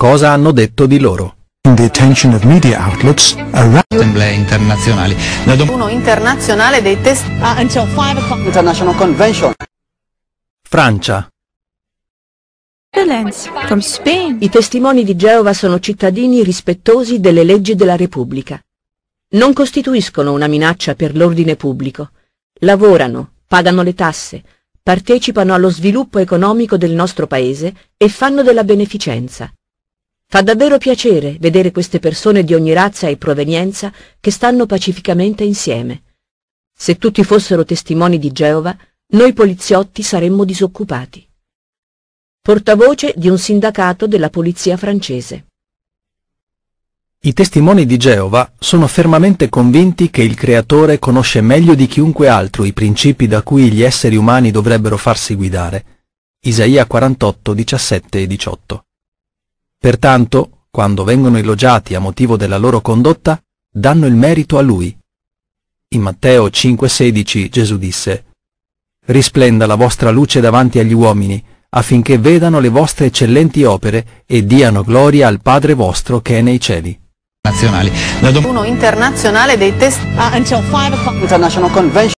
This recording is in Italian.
Cosa hanno detto di loro? Assemblee internazionali. Uno internazionale dei test uh, International Convention. Francia. I testimoni di Geova sono cittadini rispettosi delle leggi della Repubblica. Non costituiscono una minaccia per l'ordine pubblico. Lavorano, pagano le tasse, partecipano allo sviluppo economico del nostro Paese e fanno della beneficenza. Fa davvero piacere vedere queste persone di ogni razza e provenienza che stanno pacificamente insieme. Se tutti fossero testimoni di Geova, noi poliziotti saremmo disoccupati. Portavoce di un sindacato della polizia francese. I testimoni di Geova sono fermamente convinti che il Creatore conosce meglio di chiunque altro i principi da cui gli esseri umani dovrebbero farsi guidare. Isaia 48, 17 e 18. Pertanto, quando vengono elogiati a motivo della loro condotta, danno il merito a lui. In Matteo 5:16 Gesù disse, Risplenda la vostra luce davanti agli uomini, affinché vedano le vostre eccellenti opere e diano gloria al Padre vostro che è nei cieli. Nazionali. Uno internazionale dei test. Uh, until 5